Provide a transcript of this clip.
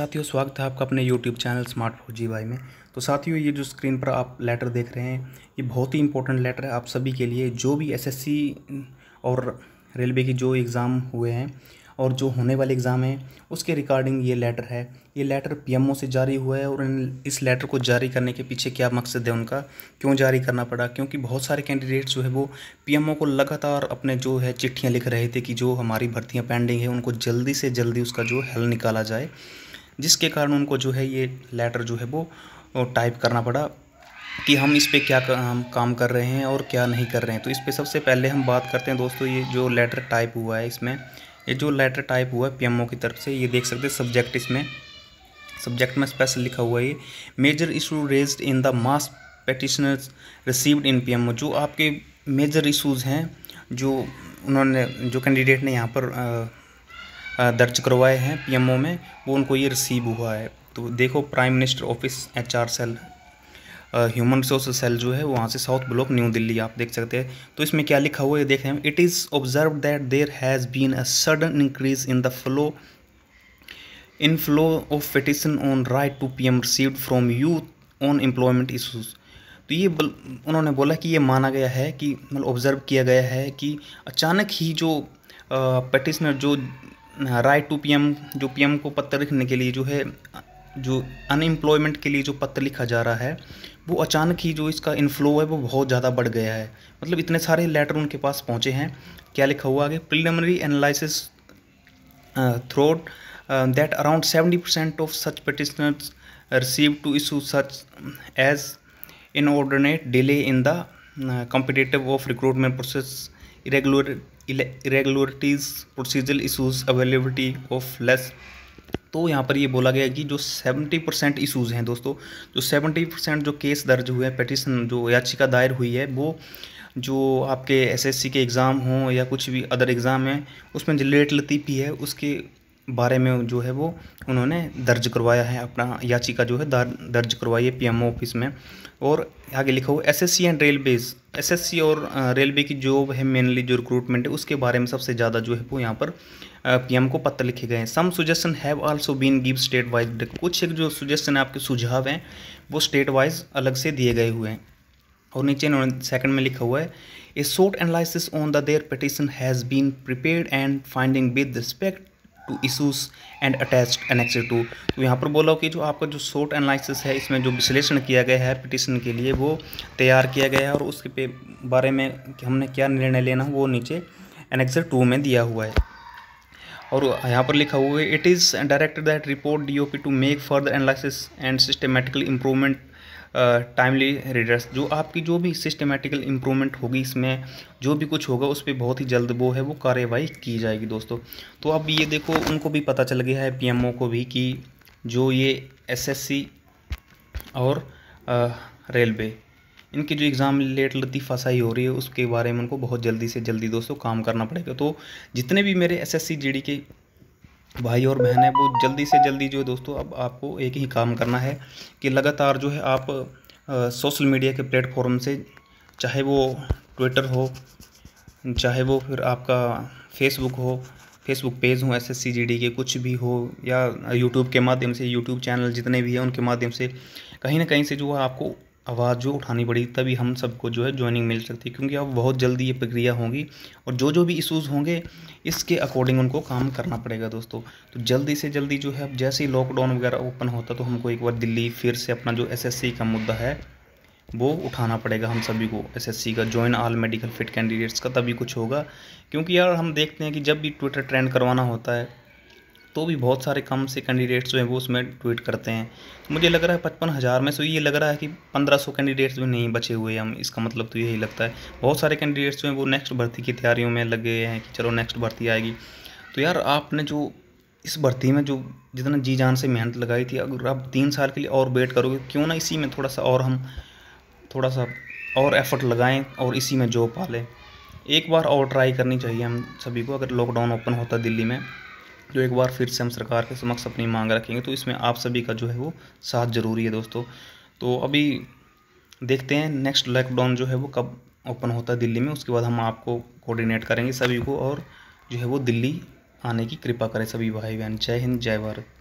साथियों स्वागत है आपका अपने YouTube channel smart four G Y में तो साथियों ये जो स्क्रीन पर आप लेटर देख रहे हैं ये बहुत ही इंपॉर्टेंट लेटर है आप सभी के लिए जो भी एसएससी और रेलवे की जो एग्ज़ाम हुए हैं और जो होने वाले एग्ज़ाम हैं उसके रिकॉर्डिंग ये लेटर है ये लेटर पीएमओ से जारी हुआ है और इस लेटर को जारी करने के पीछे क्या मकसद है उनका क्यों जारी करना पड़ा क्योंकि बहुत सारे कैंडिडेट्स जो है वो पीएमओ को लगातार अपने जो है चिट्ठियाँ लिख रहे थे कि जो हमारी भर्तियाँ पेंडिंग है उनको जल्दी से जल्दी उसका जो हल निकाला जाए जिसके कारण उनको जो है ये लेटर जो है वो टाइप करना पड़ा कि हम इस पर क्या हम काम कर रहे हैं और क्या नहीं कर रहे हैं तो इस पर सबसे पहले हम बात करते हैं दोस्तों ये जो लेटर टाइप हुआ है इसमें ये जो लेटर टाइप हुआ है पीएमओ की तरफ से ये देख सकते हैं सब्जेक्ट इसमें सब्जेक्ट में स्पेशल लिखा हुआ है ये major issue raise in the mass petitioners received in PMO जो आपके मेजर इशूज़ हैं जो उन्होंने जो कैंडिडेट ने यहाँ पर दर्ज करवाए हैं पीएमओ में वो उनको ये रिसीव हुआ है तो देखो prime minister office HR cell human resource cell जो है वहाँ से साउथ ब्लॉक न्यू दिल्ली आप देख सकते हैं तो इसमें क्या लिखा हुआ है देख रहे हैं it is observe that there has been a sudden increase in the flow in flow of petition on right to P M receive from youth on employment issues तो ये उन्होंने बोला कि ये माना गया है कि मतलब ऑब्ज़र्व किया गया है कि अचानक ही जो पटिशनर जो राइट टू पीएम जो पीएम को पत्र लिखने के लिए जो है जो अनएम्प्लॉयमेंट के लिए जो पत्र लिखा जा रहा है वो अचानक ही जो इसका इनफ्लो है वो बहुत ज़्यादा बढ़ गया है मतलब इतने सारे लेटर उनके पास पहुँचे हैं क्या लिखा हुआ आगे preliminary analysis throws that around seventy percent of such petitioners receive to issue such as inordinate delay in the competitive of recruitment process irregular irregularities procedure issues availability of less तो यहाँ पर ये बोला गया कि जो 70 परसेंट इशूज़ हैं दोस्तों जो 70 परसेंट जो केस दर्ज हुए हैं पटिशन जो याचिका दायर हुई है वो जो आपके एसएससी के एग्ज़ाम हों या कुछ भी अदर एग्ज़ाम हैं उसमें जो लेट लतीफ़ी है उसके बारे में जो है वो उन्होंने दर्ज करवाया है अपना याचिका जो है दर्ज करवाई है पीएमओ ऑफिस में और आगे लिखा हुआ एसएससी एंड रेलवेज एसएससी और रेलवे की जॉब है मेनली जो रिक्रूटमेंट है उसके बारे में सबसे ज़्यादा जो है वो यहाँ पर पीएम को पत्र लिखे गए हैं some suggestion have also been give state wise कुछ एक जो सुजेशन आपके सुझाव हैं वो स्टेट वाइज अलग से दिए गए हुए हैं और नीचे इन्होंने सेकंड में लिखा हुआ है a short analysis on the there petition has been prepared and finding with respect to issues and attach annexure two तो यहाँ पर बोला कि जो आपका जो शॉर्ट एनालिसिस है इसमें जो विश्लेषण किया गया है पिटिशन के लिए वो तैयार किया गया है और उसके पे बारे में हमने क्या निर्णय लेना वो नीचे एनेक्सर टू में दिया हुआ है और यहाँ पर लिखा हुआ है it is directed that report D O P to make further analysis and systematical improvement timely redress जो आपकी जो भी सिस्टमेटिकल इम्प्रूवमेंट होगी इसमें जो भी कुछ होगा उस पर बहुत ही जल्द वो है वो कार्रवाई की जाएगी दोस्तों तो अब ये देखो उनको भी पता चल गया है पी को भी कि जो ये एस और रेलवे इनकी जो एग्ज़ाम लेट फसाई हो रही है उसके बारे में उनको बहुत जल्दी से जल्दी दोस्तों काम करना पड़ेगा तो जितने भी मेरे एसएससी जीडी के भाई और बहन है वो जल्दी से जल्दी जो है दोस्तों अब आपको एक ही काम करना है कि लगातार जो है आप सोशल मीडिया के प्लेटफॉर्म से चाहे वो ट्विटर हो चाहे वो फिर आपका फेसबुक हो फेसबुक पेज हो S S C G D के कुछ भी हो या यूट्यूब के माध्यम से यूट्यूब चैनल जितने भी हैं उनके माध्यम से कहीं ना कहीं से जो है आपको आवाज़ जो उठानी पड़ेगी तभी हम सबको जो है ज्वाइनिंग मिल सकती है क्योंकि अब बहुत जल्दी ये प्रक्रिया होगी और जो जो भी इशूज़ होंगे इसके अकॉर्डिंग उनको काम करना पड़ेगा दोस्तों तो जल्दी से जल्दी जो है अब जैसे ही लॉकडाउन वगैरह ओपन होता तो हमको एक बार दिल्ली फिर से अपना जो एसएससी का मुद्दा है वो उठाना पड़ेगा हम सभी को एस का join all medical fit candidates का तभी कुछ होगा क्योंकि यार हम देखते हैं कि जब भी ट्विटर ट्रेंड करवाना होता है तो भी बहुत सारे कम से कैंडिडेट्स जो हैं वो उसमें ट्वीट करते हैं मुझे लग रहा है पचपन हज़ार में सो ये लग रहा है कि पंद्रह सौ कैंडिडेट्स भी नहीं बचे हुए हम इसका मतलब तो यही लगता है बहुत सारे कैंडिडेट्स जो हैं वो नेक्स्ट भर्ती की तैयारियों में लगे हैं कि चलो नेक्स्ट भर्ती आएगी तो यार आपने जो इस भर्ती में जो जितना जी जान से मेहनत लगाई थी अगर आप तीन साल के लिए और वेट करोगे क्यों ना इसी में थोड़ा सा और हम थोड़ा सा और एफर्ट लगाएं और इसी में जॉब पा लें एक बार और ट्राई करनी चाहिए हम सभी को अगर लॉकडाउन ओपन होता दिल्ली में जो एक बार फिर से हम सरकार के समक्ष अपनी मांग रखेंगे तो इसमें आप सभी का जो है वो साथ ज़रूरी है दोस्तों तो अभी देखते हैं नेक्स्ट लॉकडाउन जो है वो कब ओपन होता है दिल्ली में उसके बाद हम आपको कोऑर्डिनेट करेंगे सभी को और जो है वो दिल्ली आने की कृपा करें सभी भाई बहन जय हिंद जय भारत